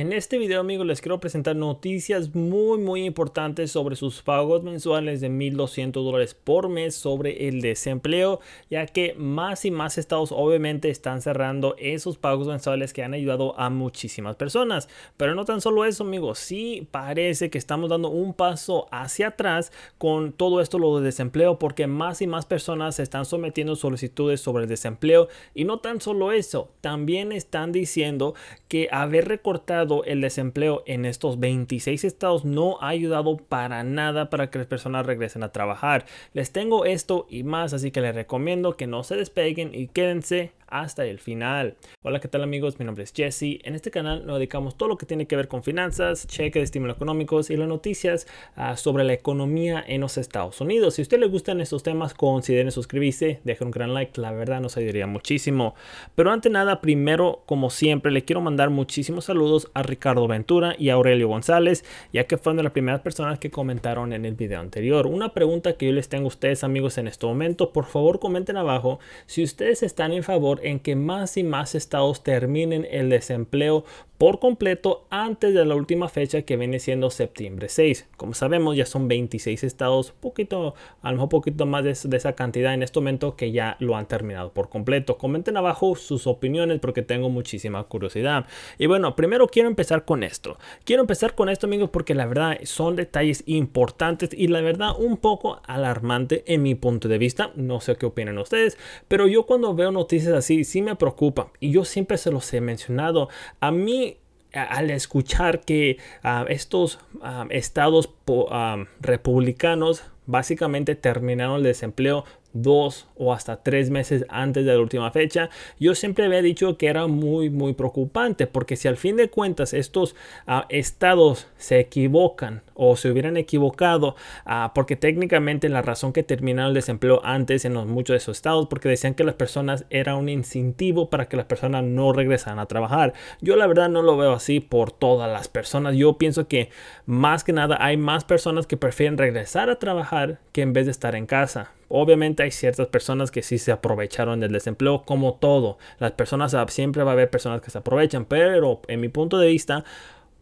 En este video amigos les quiero presentar noticias muy muy importantes sobre sus pagos mensuales de 1.200 dólares por mes sobre el desempleo ya que más y más estados obviamente están cerrando esos pagos mensuales que han ayudado a muchísimas personas. Pero no tan solo eso amigos, sí parece que estamos dando un paso hacia atrás con todo esto lo de desempleo porque más y más personas se están sometiendo solicitudes sobre el desempleo y no tan solo eso, también están diciendo que haber recortado el desempleo en estos 26 estados no ha ayudado para nada para que las personas regresen a trabajar. Les tengo esto y más, así que les recomiendo que no se despeguen y quédense hasta el final. Hola, ¿qué tal amigos? Mi nombre es Jesse. En este canal nos dedicamos todo lo que tiene que ver con finanzas, cheques de estímulo económicos y las noticias ah, sobre la economía en los Estados Unidos. Si a usted le gustan estos temas, consideren suscribirse, dejen un gran like, la verdad nos ayudaría muchísimo. Pero ante nada, primero, como siempre, le quiero mandar muchísimos saludos a Ricardo Ventura y a Aurelio González, ya que fueron de las primeras personas que comentaron en el video anterior. Una pregunta que yo les tengo a ustedes, amigos, en este momento, por favor comenten abajo si ustedes están en favor en que más y más estados terminen el desempleo por completo antes de la última fecha que viene siendo septiembre 6. Como sabemos ya son 26 estados, poquito, a lo mejor poquito más de, de, esa cantidad en este momento que ya lo han terminado por completo. Comenten abajo sus opiniones porque tengo muchísima curiosidad. Y bueno, primero quiero empezar con esto. Quiero empezar con esto amigos porque la verdad son detalles importantes y la verdad un poco alarmante en mi punto de vista. No sé qué opinan ustedes, pero yo cuando veo noticias así sí, sí me preocupa. Y yo siempre se los he mencionado. A mí al escuchar que ah, estos ah, estados ah, republicanos básicamente terminaron el desempleo, dos o hasta tres meses antes de la última fecha, yo siempre había dicho que era muy, muy preocupante, porque si al fin de cuentas estos ah, estados se equivocan o se hubieran equivocado, ah, porque técnicamente la razón que terminaron el desempleo antes en muchos de esos estados, porque decían que las personas era un incentivo para que las personas no regresaran a trabajar. Yo la verdad no lo veo así por todas las personas. Yo pienso que más que nada hay más personas que prefieren regresar a trabajar que en vez de estar en casa. Obviamente hay ciertas personas que sí se aprovecharon del desempleo, como todo. Las personas ah, siempre va a haber personas que se aprovechan, pero en mi punto de vista,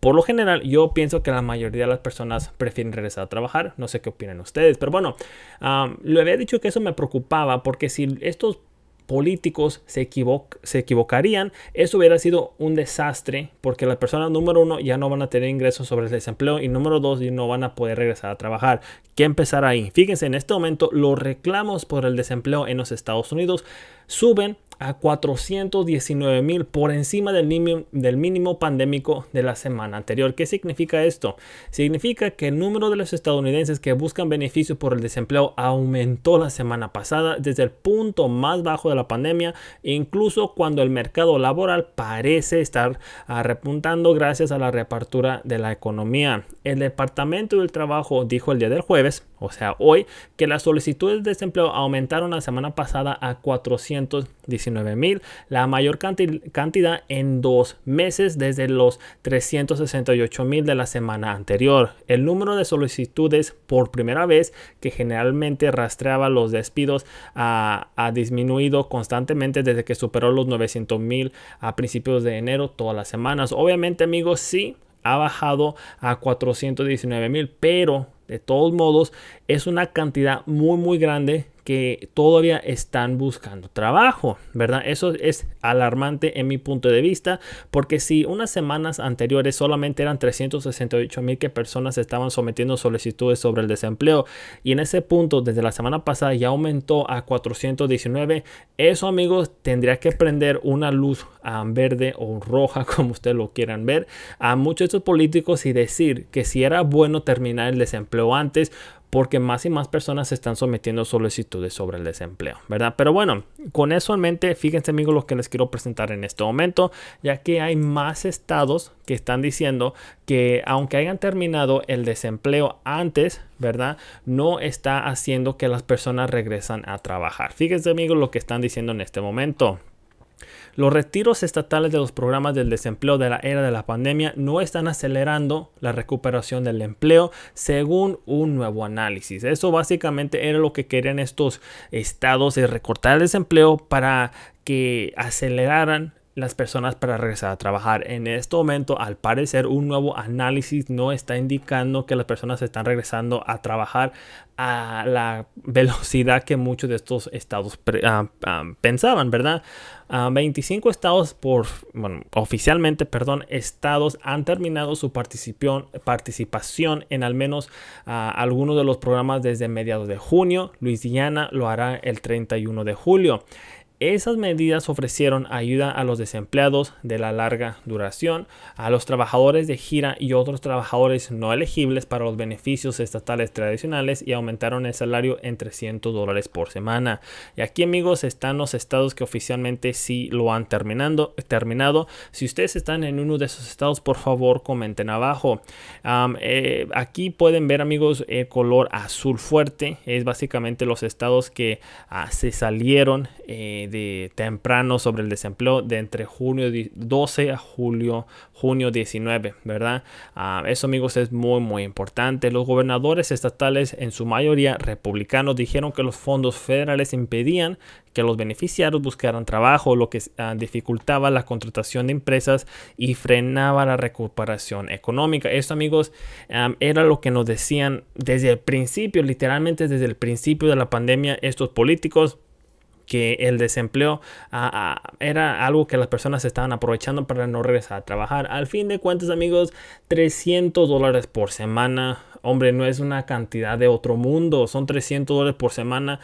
por lo general, yo pienso que la mayoría de las personas prefieren regresar a trabajar. No sé qué opinan ustedes, pero bueno, ah, le había dicho que eso me preocupaba porque si estos políticos se, se equivocarían, eso hubiera sido un desastre porque las personas número uno ya no van a tener ingresos sobre el desempleo y número dos no van a poder regresar a trabajar. Qué empezar ahí. Fíjense, en este momento los reclamos por el desempleo en los Estados Unidos suben a 419 mil por encima del mínimo, del mínimo pandémico de la semana anterior. ¿Qué significa esto? Significa que el número de los estadounidenses que buscan beneficios por el desempleo aumentó la semana pasada desde el punto más bajo de la pandemia, incluso cuando el mercado laboral parece estar ah, repuntando gracias a la reapertura de la economía. El Departamento del Trabajo dijo el día del jueves o sea, hoy, que las solicitudes de desempleo aumentaron la semana pasada a 419 mil, la mayor cantidad en dos meses desde los 368 mil de la semana anterior. El número de solicitudes por primera vez, que generalmente rastreaba los despidos, ha, ha disminuido constantemente desde que superó los 900 mil a principios de enero todas las semanas. Obviamente, amigos, sí ha bajado a 419 mil, pero de todos modos es una cantidad muy muy grande que todavía están buscando trabajo, ¿verdad? Eso es alarmante en mi punto de vista, porque si unas semanas anteriores solamente eran 368 mil que personas estaban sometiendo solicitudes sobre el desempleo, y en ese punto desde la semana pasada ya aumentó a 419, eso amigos tendría que prender una luz verde o roja, como ustedes lo quieran ver, a muchos de estos políticos y decir que si era bueno terminar el desempleo antes, porque más y más personas se están sometiendo solicitudes sobre el desempleo, ¿verdad? Pero bueno, con eso en mente, fíjense amigos lo que les quiero presentar en este momento, ya que hay más estados que están diciendo que aunque hayan terminado el desempleo antes, ¿verdad? No está haciendo que las personas regresan a trabajar. Fíjense amigos lo que están diciendo en este momento. Los retiros estatales de los programas del desempleo de la era de la pandemia no están acelerando la recuperación del empleo según un nuevo análisis. Eso básicamente era lo que querían estos estados, de recortar el desempleo para que aceleraran las personas para regresar a trabajar. En este momento, al parecer, un nuevo análisis no está indicando que las personas están regresando a trabajar a la velocidad que muchos de estos estados ah, ah, pensaban, ¿verdad? 25 ah, estados por, oficialmente, perdón, estados han terminado su participación, participación en al menos algunos de los programas desde mediados de junio. Luisiana lo hará el 31 de julio. Esas medidas ofrecieron ayuda a los desempleados de la larga duración, a los trabajadores de gira y otros trabajadores no elegibles para los beneficios estatales tradicionales y aumentaron el salario en 300 dólares por semana. Y aquí amigos están los estados que oficialmente sí lo han terminando, terminado. Si ustedes están en uno de esos estados, por favor comenten abajo. Eh, aquí pueden ver amigos el color azul fuerte. Es básicamente los estados que ah, se salieron. Eh, de, temprano sobre el desempleo de entre junio 12 a julio, junio 19, ¿verdad? Ah, eso amigos es muy muy importante. Los gobernadores estatales, en su mayoría republicanos, dijeron que los fondos federales impedían que los beneficiarios buscaran trabajo, lo que ah, dificultaba la contratación de empresas y frenaba la recuperación económica. Esto amigos ah, era lo que nos decían desde el principio, literalmente desde el principio de la pandemia, estos políticos que el desempleo ah, ah, era algo que las personas estaban aprovechando para no regresar a trabajar. Al fin de cuentas, amigos, 300 dólares por semana. Hombre, no es una cantidad de otro mundo, son 300 dólares por semana.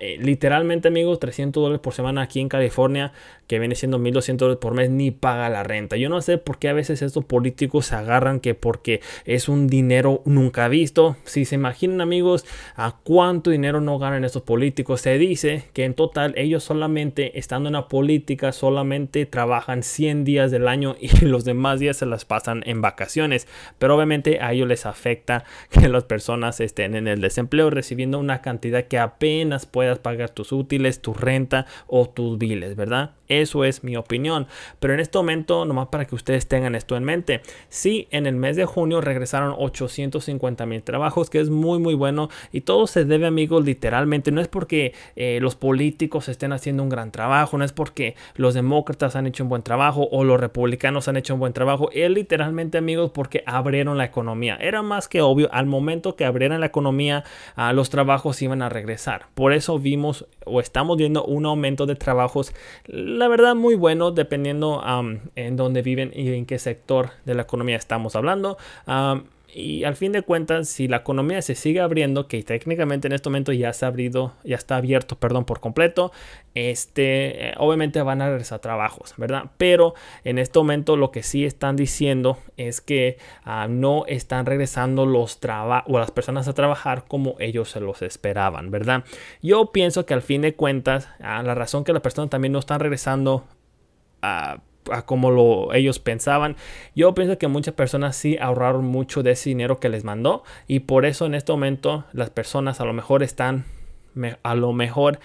Eh, literalmente, amigos, 300 dólares por semana aquí en California que viene siendo 1.200 dólares por mes, ni paga la renta. Yo no sé por qué a veces estos políticos se agarran que porque es un dinero nunca visto. Si se imaginan amigos a cuánto dinero no ganan estos políticos, se dice que en total ellos solamente estando en la política solamente trabajan 100 días del año y los demás días se las pasan en vacaciones. Pero obviamente a ellos les afecta que las personas estén en el desempleo recibiendo una cantidad que apenas puedas pagar tus útiles, tu renta o tus biles, ¿verdad? Eso es mi opinión. Pero en este momento, nomás para que ustedes tengan esto en mente, sí, en el mes de junio regresaron 850 mil trabajos, que es muy, muy bueno. Y todo se debe, amigos, literalmente. No es porque eh, los políticos estén haciendo un gran trabajo, no es porque los demócratas han hecho un buen trabajo o los republicanos han hecho un buen trabajo. Es literalmente, amigos, porque abrieron la economía. Era más que obvio, al momento que abrieran la economía, ah, los trabajos iban a regresar. Por eso vimos o estamos viendo un aumento de trabajos, verdad muy bueno dependiendo en dónde viven y en qué sector de la economía estamos hablando. Y al fin de cuentas, si la economía se sigue abriendo, que técnicamente en este momento ya se ha abrido, ya está abierto, perdón, por completo, este, eh, obviamente van a regresar trabajos, ¿verdad? Pero en este momento lo que sí están diciendo es que ah, no están regresando los trabajos o las personas a trabajar como ellos se los esperaban, ¿verdad? Yo pienso que al fin de cuentas, ah, la razón que las personas también no están regresando a ah, a como lo, ellos pensaban. Yo pienso que muchas personas sí ahorraron mucho de ese dinero que les mandó y por eso en este momento las personas a lo mejor están a lo mejor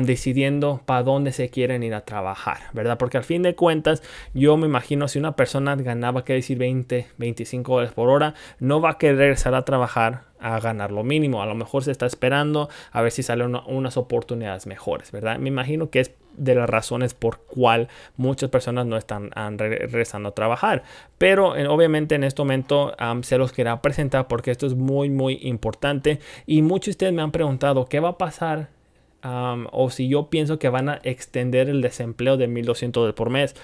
decidiendo para dónde se quieren ir a trabajar, ¿verdad? Porque al fin de cuentas, yo me imagino si una persona ganaba, que decir, 20, 25 dólares por hora, no va a querer regresar a trabajar a ganar lo mínimo. A lo mejor se está esperando a ver si salen unas oportunidades mejores, ¿verdad? Me imagino que es de las razones por cual muchas personas no están regresando a trabajar. Pero obviamente en este momento se los quería presentar porque esto es muy, muy importante. Y muchos de ustedes me han preguntado qué va a pasar o si yo pienso que van a extender el desempleo de 1200 por mes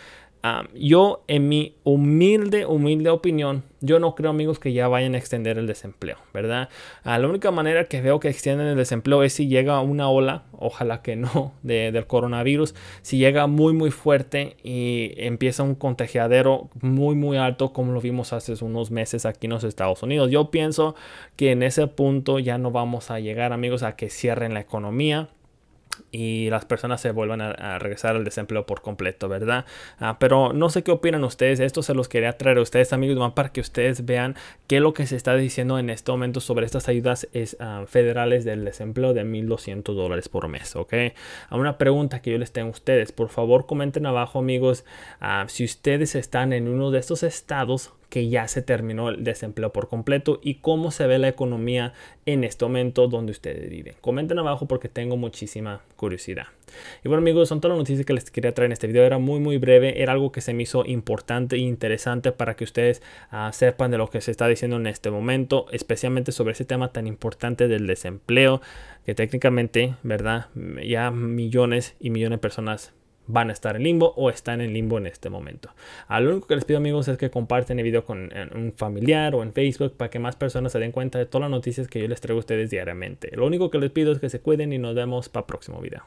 yo, en mi humilde, humilde opinión, yo no creo, amigos, que ya vayan a extender el desempleo, ¿verdad? Ah, la única manera que veo que extienden el desempleo es si llega una ola, ojalá que no, del coronavirus, si llega muy, muy fuerte y empieza un contagiadero muy, muy alto, como lo vimos hace unos meses aquí en los Estados Unidos. Yo pienso que en ese punto ya no vamos a llegar, amigos, a que cierren la economía y las personas se vuelvan a, regresar al desempleo por completo, ¿verdad? Ah, pero no sé qué opinan ustedes, esto se los quería traer a ustedes amigos para que ustedes vean qué es lo que se está diciendo en este momento sobre estas ayudas ah, federales del desempleo de 1.200 dólares por mes, ¿ok? A Una pregunta que yo les tengo a ustedes, por favor comenten abajo amigos, ah, si ustedes están en uno de estos estados que ya se terminó el desempleo por completo y cómo se ve la economía en este momento donde ustedes viven. Comenten abajo porque tengo muchísima curiosidad. Y bueno amigos, son todas las noticias que les quería traer en este video. Era muy muy breve, era algo que se me hizo importante e interesante para que ustedes ah, sepan de lo que se está diciendo en este momento, especialmente sobre ese tema tan importante del desempleo, que técnicamente, ¿verdad? Ya millones y millones de personas van a estar en limbo o están en limbo en este momento. Ah, lo único que les pido amigos es que comparten el video con un familiar o en Facebook para que más personas se den cuenta de todas las noticias que yo les traigo a ustedes diariamente. Lo único que les pido es que se cuiden y nos vemos para el próximo video.